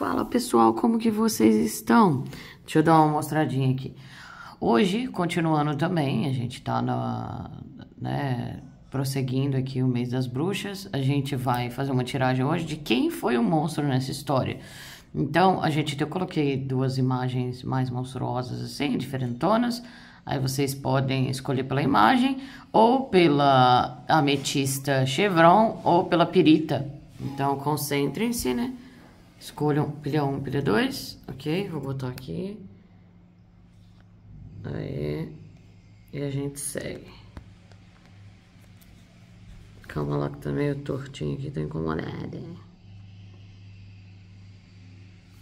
Fala pessoal, como que vocês estão? Deixa eu dar uma mostradinha aqui. Hoje, continuando também, a gente tá na, né, prosseguindo aqui o mês das bruxas, a gente vai fazer uma tiragem hoje de quem foi o monstro nessa história. Então, a gente, eu coloquei duas imagens mais monstruosas assim, diferentonas, aí vocês podem escolher pela imagem, ou pela ametista chevron, ou pela pirita. Então, concentrem-se, né? Escolham pilha 1, pilha 2, ok? Vou botar aqui. Aí. E a gente segue. Calma lá que tá meio tortinho aqui, tô incomodada.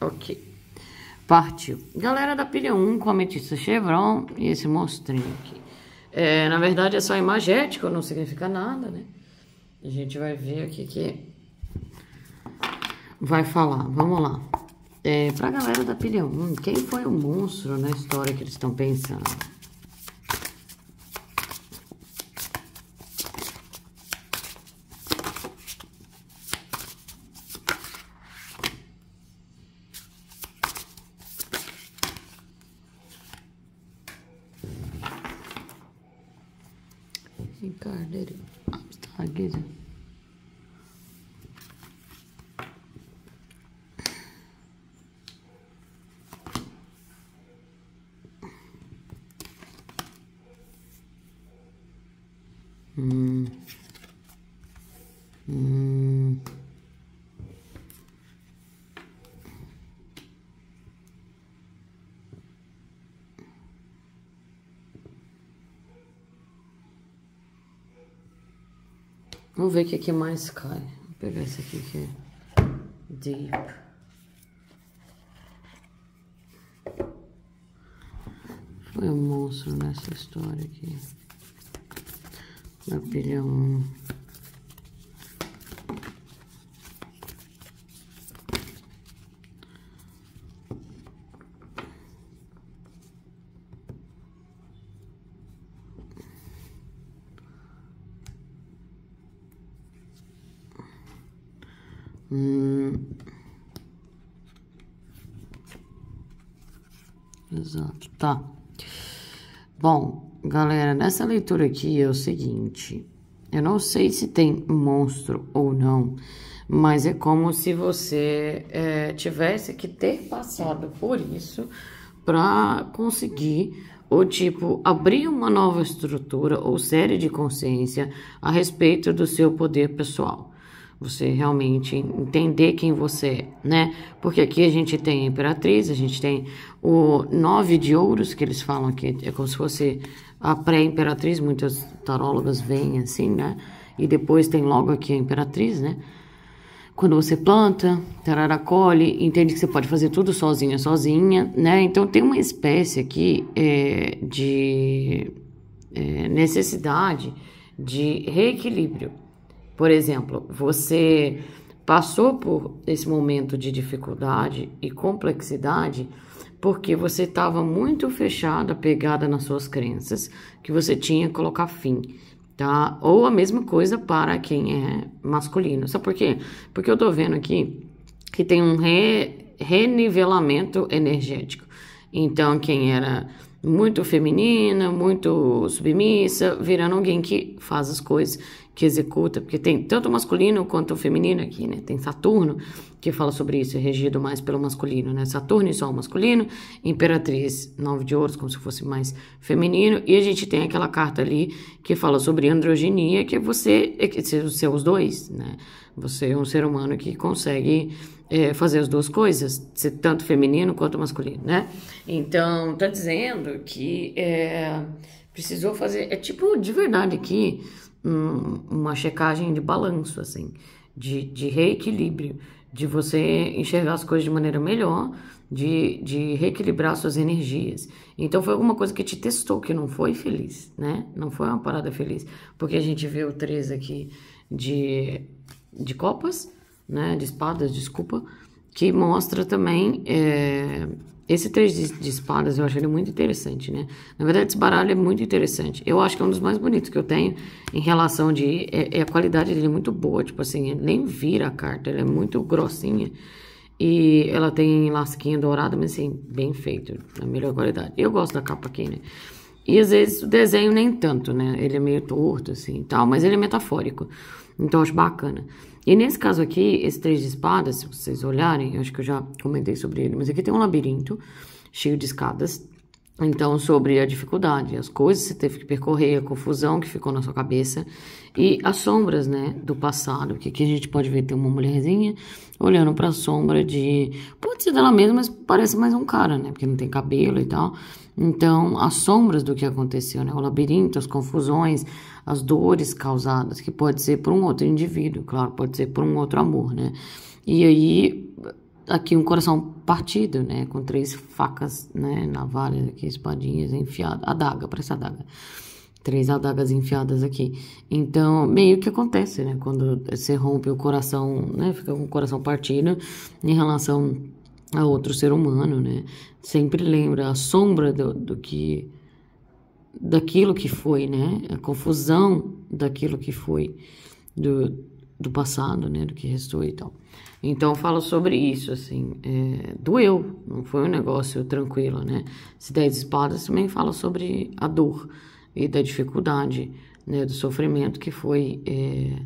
Ok. Partiu. Galera da pilha 1 com ametista chevron e esse monstrinho aqui. É, na verdade é só imagético, não significa nada, né? A gente vai ver aqui que vai falar. Vamos lá. É, pra galera da pilha 1, quem foi o monstro na história que eles estão pensando? Encarneiro. Abstragido. Ah, tá, Vamos ver o é que, mais cai. Vou pegar esse aqui que é deep. Foi um monstro nessa história aqui. Na pilha 1. Hum... Exato, tá. Bom, galera, nessa leitura aqui é o seguinte. Eu não sei se tem monstro ou não, mas é como se você é, tivesse que ter passado por isso para conseguir ou tipo abrir uma nova estrutura ou série de consciência a respeito do seu poder pessoal você realmente entender quem você é, né? Porque aqui a gente tem a imperatriz, a gente tem o nove de ouros, que eles falam que é como se fosse a pré-imperatriz, muitas tarólogas veem assim, né? E depois tem logo aqui a imperatriz, né? Quando você planta, tarara colhe, entende que você pode fazer tudo sozinha, sozinha, né? Então tem uma espécie aqui é, de é, necessidade de reequilíbrio, por exemplo, você passou por esse momento de dificuldade e complexidade porque você estava muito fechada, pegada nas suas crenças, que você tinha que colocar fim, tá? Ou a mesma coisa para quem é masculino. Sabe por quê? Porque eu tô vendo aqui que tem um re, renivelamento energético. Então, quem era muito feminina, muito submissa, virando alguém que faz as coisas que executa, porque tem tanto o masculino quanto o feminino aqui, né? Tem Saturno, que fala sobre isso, é regido mais pelo masculino, né? Saturno e Sol masculino, Imperatriz, Nove de Ouros, como se fosse mais feminino, e a gente tem aquela carta ali que fala sobre androginia, que é você, você é os dois, né? Você é um ser humano que consegue é, fazer as duas coisas, ser tanto feminino quanto masculino, né? Então, tá dizendo que é, precisou fazer, é tipo de verdade aqui, uma checagem de balanço, assim, de, de reequilíbrio, de você enxergar as coisas de maneira melhor, de, de reequilibrar suas energias. Então foi alguma coisa que te testou, que não foi feliz, né? Não foi uma parada feliz. Porque a gente vê o 3 aqui de, de copas, né? De espadas, desculpa, que mostra também. É esse 3 de, de, espadas eu achei ele muito interessante, né? Na verdade, esse baralho é muito interessante. Eu acho que é um dos mais bonitos que eu tenho em relação de... É, é a qualidade dele é muito boa, tipo assim, nem vira a carta, ela é muito grossinha. E ela tem lasquinha dourada, mas assim, bem feito, na melhor qualidade. Eu gosto da capa aqui, né? E às vezes o desenho nem tanto, né? Ele é meio torto, assim, tal, mas ele é metafórico. Então, acho bacana. E nesse caso aqui, esse três de espadas, se vocês olharem, acho que eu já comentei sobre ele, mas aqui tem um labirinto cheio de escadas então, sobre a dificuldade, as coisas que você teve que percorrer, a confusão que ficou na sua cabeça e as sombras, né, do passado, que aqui a gente pode ver ter uma mulherzinha olhando para a sombra de, pode ser dela mesma, mas parece mais um cara, né, porque não tem cabelo e tal. Então, as sombras do que aconteceu, né, o labirinto, as confusões, as dores causadas, que pode ser por um outro indivíduo, claro, pode ser por um outro amor, né? E aí aqui um coração partido, né, com três facas, né, navalhas aqui, espadinhas enfiadas, adaga, parece adaga. Três adagas enfiadas aqui. Então, meio que acontece, né, quando você rompe o coração, né, fica com o coração partido em relação a outro ser humano, né? Sempre lembra a sombra do, do que daquilo que foi, né? A confusão daquilo que foi do do passado, né, do que restou e tal. Então fala sobre isso, assim, é, doeu, não foi um negócio tranquilo, né? Se de espadas também fala sobre a dor e da dificuldade, né, do sofrimento que foi é,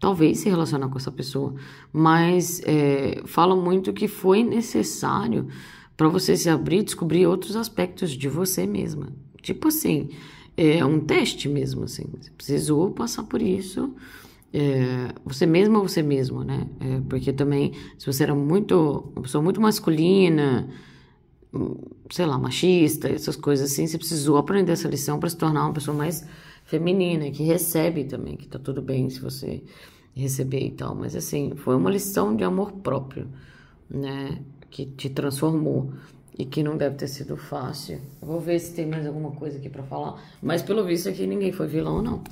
talvez se relacionar com essa pessoa, mas é, fala muito que foi necessário para você se abrir, descobrir outros aspectos de você mesma. Tipo assim, é um teste mesmo, assim, você precisou passar por isso é, você mesma ou você mesmo, né? É, porque também, se você era muito, uma pessoa muito masculina, sei lá, machista, essas coisas assim, você precisou aprender essa lição para se tornar uma pessoa mais feminina, que recebe também, que tá tudo bem se você receber e tal. Mas assim, foi uma lição de amor próprio, né? Que te transformou e que não deve ter sido fácil. Vou ver se tem mais alguma coisa aqui para falar, mas pelo visto aqui ninguém foi vilão, não.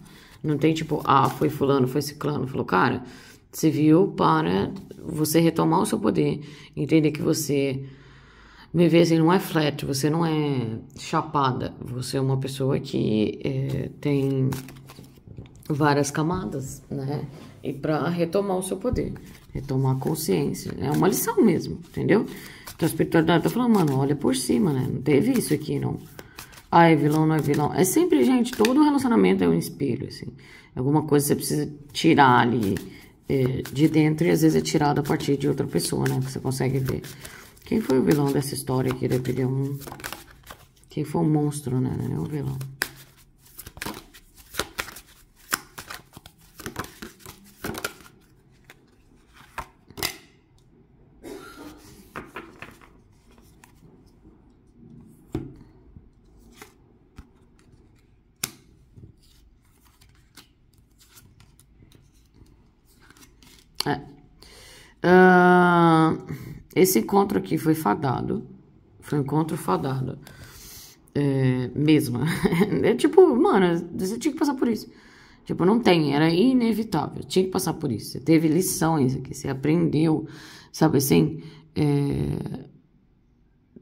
Não tem tipo, ah, foi fulano, foi ciclano. Falou, cara, você viu para você retomar o seu poder, entender que você me vê assim, não é flat, você não é chapada, você é uma pessoa que é, tem várias camadas, né? E para retomar o seu poder, retomar a consciência, né, é uma lição mesmo, entendeu? Então a espiritualidade tá falando, mano, olha por cima, né? Não teve isso aqui, não. Ah, é vilão, não é vilão. É sempre, gente, todo relacionamento é um espelho, assim. Alguma coisa você precisa tirar ali é, de dentro e às vezes é tirado a partir de outra pessoa, né? Que você consegue ver. Quem foi o vilão dessa história aqui da Epideu um... Quem foi o monstro, né? Não é o vilão. Esse encontro aqui foi fadado. Foi um encontro fadado. É, mesmo. é tipo, mano, você tinha que passar por isso. Tipo, não tem, era inevitável. Tinha que passar por isso. Você teve lições aqui, você aprendeu, sabe assim? É,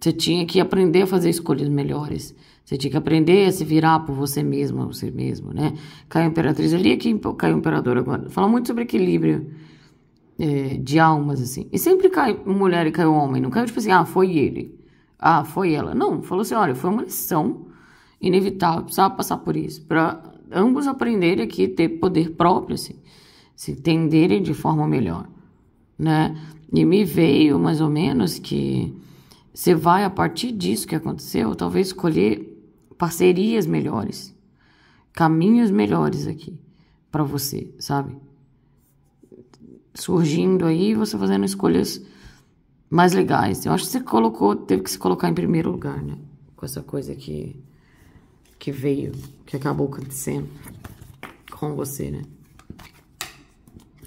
você tinha que aprender a fazer escolhas melhores. Você tinha que aprender a se virar por você mesmo, você mesmo, né? Caiu a imperatriz ali, aqui caiu o imperador agora. Fala muito sobre equilíbrio é, de almas, assim. E sempre cai mulher e cai um homem, não caiu tipo assim, ah, foi ele, ah, foi ela. Não, falou assim, olha, foi uma lição inevitável, precisava passar por isso, para ambos aprenderem aqui, ter poder próprio, assim, se entenderem de forma melhor, né? E me veio mais ou menos que você vai, a partir disso que aconteceu, talvez escolher parcerias melhores, caminhos melhores aqui para você, sabe? surgindo aí, você fazendo escolhas mais legais. Eu acho que você colocou, teve que se colocar em primeiro lugar, né? Com essa coisa que, que veio, que acabou acontecendo com você, né?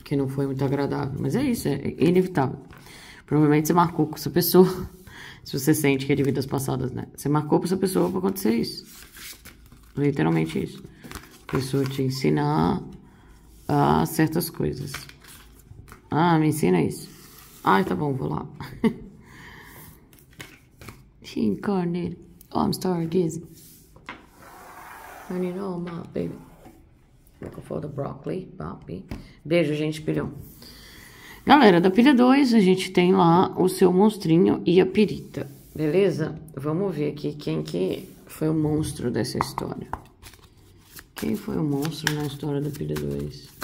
Que não foi muito agradável. Mas é isso, é, é inevitável. Provavelmente é você marcou com essa pessoa. Se você sente que é de vidas passadas, né? Você marcou com essa pessoa pra acontecer isso. Literalmente isso. A pessoa te ensinar a certas coisas. Ah, me ensina isso. Ai, tá bom, vou lá. she incarnated. Oh, I'm stargazing. I need all my baby. Looking for the broccoli, papi. Beijo, gente, pilhão. Galera, da pilha 2, a gente tem lá o seu monstrinho e a pirita, beleza? Vamos ver aqui quem que foi o monstro dessa história. Quem foi o monstro na história da pilha 2?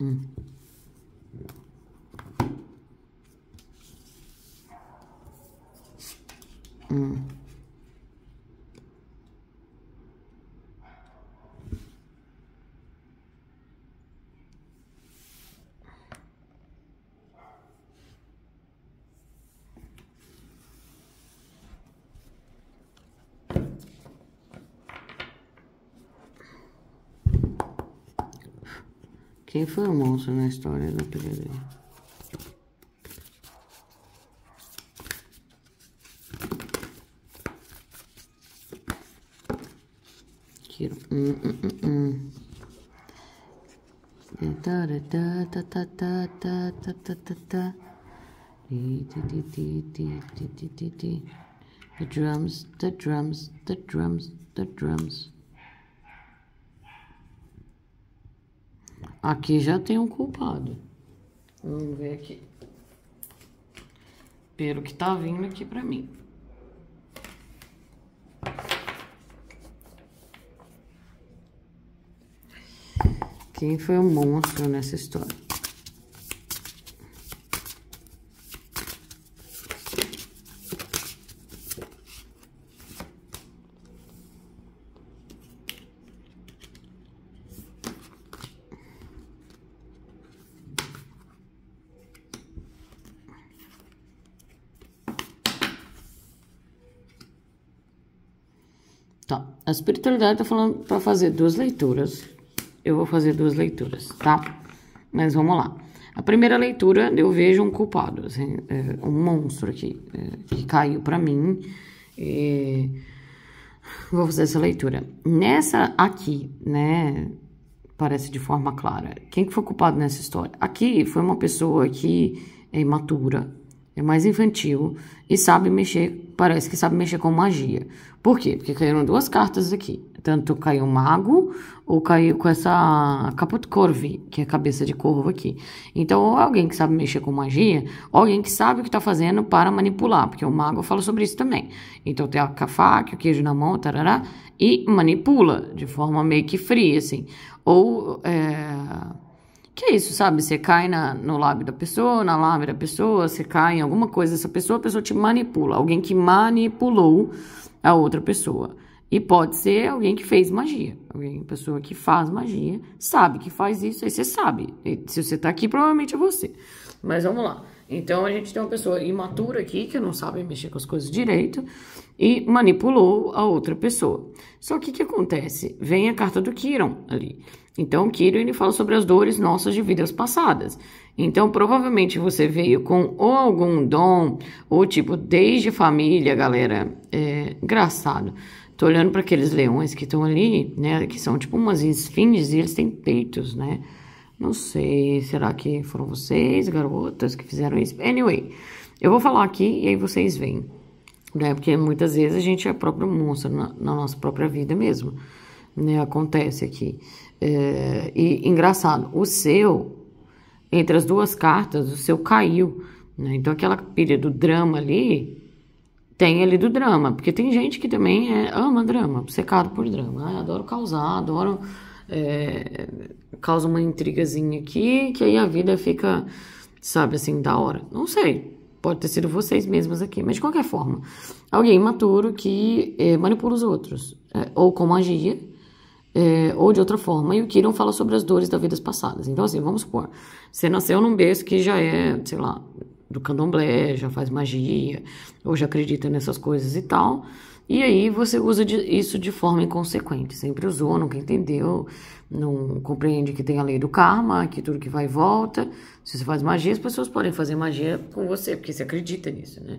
Mm. Quem foi o monstro na história da pegadeira? Tiro. Hum, The drums, the drums, the drums, the drums. Aqui já tem um culpado. Vamos ver aqui. Pelo que tá vindo aqui pra mim. Quem foi o monstro nessa história? Tá. A espiritualidade tá falando para fazer duas leituras. Eu vou fazer duas leituras, tá? Mas vamos lá. A primeira leitura eu vejo um culpado, assim, é, um monstro aqui, é, que caiu para mim. E... Vou fazer essa leitura. Nessa aqui, né? Parece de forma clara. Quem que foi culpado nessa história? Aqui foi uma pessoa que é imatura, é mais infantil e sabe mexer parece que sabe mexer com magia. Por quê? Porque caíram duas cartas aqui. Tanto caiu o mago, ou caiu com essa caput corvi, que é a cabeça de corvo aqui. Então, ou alguém que sabe mexer com magia, ou alguém que sabe o que tá fazendo para manipular, porque o mago fala sobre isso também. Então, tem a que o queijo na mão, tarará, e manipula de forma meio que fria, assim. Ou, é que é isso, sabe? Você cai na, no lábio da pessoa, na lábia da pessoa, você cai em alguma coisa dessa pessoa, a pessoa te manipula. Alguém que manipulou a outra pessoa. E pode ser alguém que fez magia. Alguém, pessoa que faz magia, sabe que faz isso, aí você sabe. E se você tá aqui, provavelmente é você. Mas vamos lá. Então a gente tem uma pessoa imatura aqui que não sabe mexer com as coisas direito e manipulou a outra pessoa. Só que o que acontece? Vem a carta do Kiron ali. Então o Kiron ele fala sobre as dores nossas de vidas passadas. Então provavelmente você veio com ou algum dom ou tipo desde família, galera. É engraçado. Tô olhando para aqueles leões que estão ali, né? Que são tipo umas esfinges e eles têm peitos, né? Não sei, será que foram vocês, garotas, que fizeram isso? Anyway, eu vou falar aqui e aí vocês veem. Né? Porque muitas vezes a gente é próprio monstro na, na nossa própria vida mesmo. Né? Acontece aqui. É, e engraçado, o seu, entre as duas cartas, o seu caiu. Né? Então aquela pilha do drama ali, tem ali do drama, porque tem gente que também é, ama drama, secado por drama. adoro causar, adoro é, causa uma intrigazinha aqui, que aí a vida fica, sabe, assim, da hora. Não sei, pode ter sido vocês mesmas aqui, mas de qualquer forma, alguém imaturo que é, manipula os outros, é, ou com magia, é, ou de outra forma, e o Kiron fala sobre as dores da vidas passadas. Então, assim, vamos supor, você nasceu num berço que já é, sei lá, do candomblé, já faz magia, ou já acredita nessas coisas e tal, e aí você usa de, isso de forma inconsequente. Sempre usou, nunca entendeu, não compreende que tem a lei do karma, que tudo que vai e volta. Se você faz magia, as pessoas podem fazer magia com você, porque você acredita nisso, né?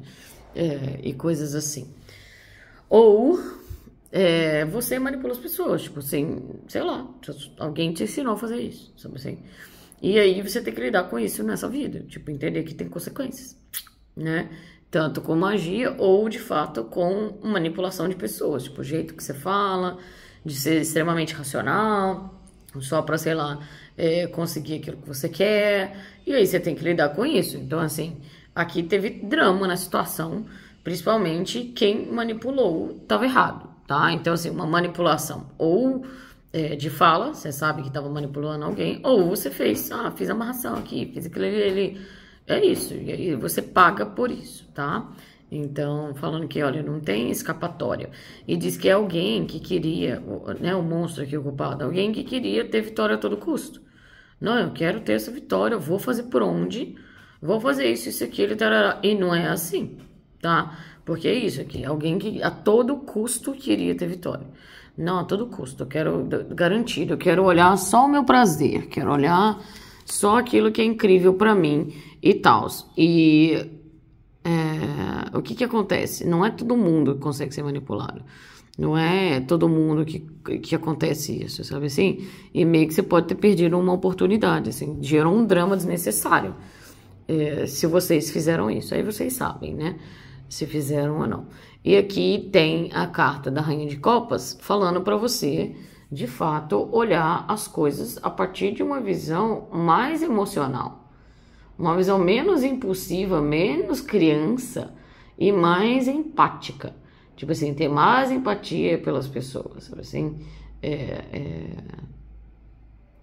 É, e coisas assim. Ou é, você manipula as pessoas, tipo, sei lá, alguém te ensinou a fazer isso, sabe assim? E aí você tem que lidar com isso nessa vida, tipo, entender que tem consequências, né? tanto com magia ou de fato com manipulação de pessoas, tipo o jeito que você fala, de ser extremamente racional, só para sei lá é, conseguir aquilo que você quer. E aí você tem que lidar com isso. Então assim, aqui teve drama na situação, principalmente quem manipulou estava errado, tá? Então assim, uma manipulação ou é, de fala, você sabe que estava manipulando alguém, ou você fez, ah, fiz amarração aqui, fiz aquilo ali. ali é isso, e aí você paga por isso, tá? Então, falando que, olha, não tem escapatória. E diz que é alguém que queria, né, o monstro aqui ocupado, alguém que queria ter vitória a todo custo. Não, eu quero ter essa vitória, eu vou fazer por onde, vou fazer isso, isso, aquilo, tarará. e não é assim, tá? Porque é isso aqui, alguém que a todo custo queria ter vitória. Não, a todo custo, eu quero garantir, eu quero olhar só o meu prazer, quero olhar só aquilo que é incrível para mim e tal. E é, o que que acontece? Não é todo mundo que consegue ser manipulado. Não é todo mundo que, que acontece isso, sabe assim? E meio que você pode ter perdido uma oportunidade, assim, gerou um drama desnecessário. É, se vocês fizeram isso, aí vocês sabem, né? Se fizeram ou não. E aqui tem a carta da Rainha de Copas falando para você de fato, olhar as coisas a partir de uma visão mais emocional, uma visão menos impulsiva, menos criança e mais empática. Tipo assim, ter mais empatia pelas pessoas, sabe assim? É, é...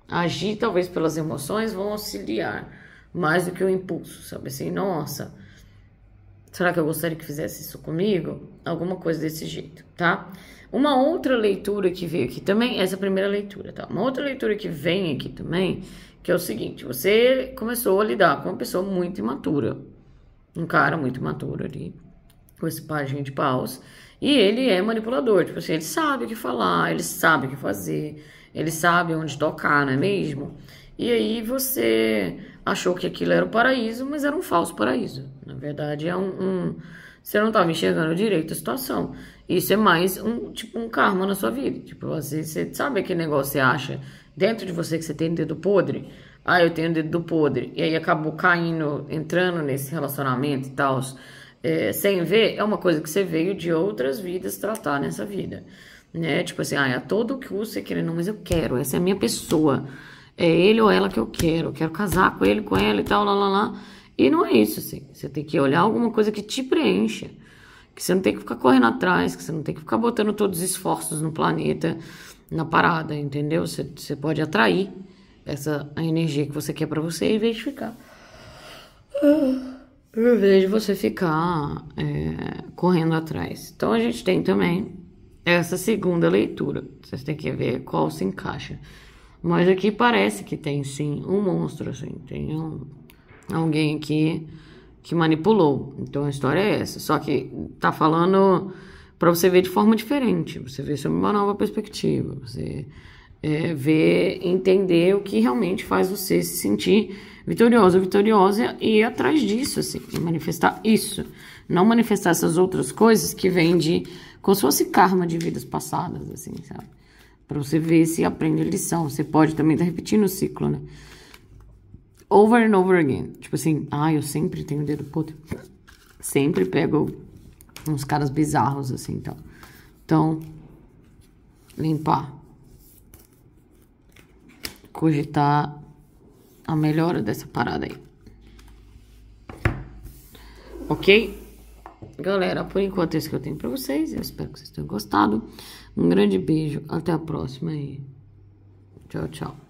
Agir talvez pelas emoções vão auxiliar mais do que o impulso, sabe assim? Nossa, será que eu gostaria que fizesse isso comigo? Alguma coisa desse jeito, tá? Uma outra leitura que veio aqui também, essa é primeira leitura, tá? Uma outra leitura que vem aqui também, que é o seguinte: você começou a lidar com uma pessoa muito imatura, um cara muito imaturo ali, com esse pajem de paus, e ele é manipulador, tipo assim, ele sabe o que falar, ele sabe o que fazer, ele sabe onde tocar, não é mesmo? E aí você achou que aquilo era o paraíso, mas era um falso paraíso. Na verdade, é um, um você não me enxergando direito a situação. Isso é mais um tipo um karma na sua vida. Tipo, assim, você sabe aquele negócio você acha dentro de você que você tem dedo podre? Ah, eu tenho dedo podre. E aí acabou caindo, entrando nesse relacionamento e tal. É, sem ver, é uma coisa que você veio de outras vidas tratar nessa vida. Né? Tipo assim, ah, é a todo custo você querendo, não, mas eu quero, essa é a minha pessoa. É ele ou ela que eu quero, eu quero casar com ele, com ela e tal, lá, lá, lá. E não é isso, assim. Você tem que olhar alguma coisa que te preencha. Que você não tem que ficar correndo atrás, que você não tem que ficar botando todos os esforços no planeta, na parada, entendeu? Você, você pode atrair essa a energia que você quer para você em vez de ficar. Em vez de você ficar é, correndo atrás. Então a gente tem também essa segunda leitura. Vocês têm que ver qual se encaixa. Mas aqui parece que tem sim um monstro, assim, tem um, alguém aqui que manipulou. Então a história é essa. Só que tá falando para você ver de forma diferente, você ver sob uma nova perspectiva, você é, ver, entender o que realmente faz você se sentir vitorioso, vitoriosa e ir atrás disso, assim, manifestar isso, não manifestar essas outras coisas que vêm de como se fosse karma de vidas passadas, assim, sabe? Para você ver se aprende a lição. Você pode também estar tá repetindo o ciclo, né? over and over again. Tipo assim, ah, eu sempre tenho o dedo podre. Sempre pego uns caras bizarros assim, então. Então, limpar. Cogitar a melhora dessa parada aí. Ok? Galera, por enquanto é isso que eu tenho pra vocês. Eu espero que vocês tenham gostado. Um grande beijo. Até a próxima aí. Tchau, tchau.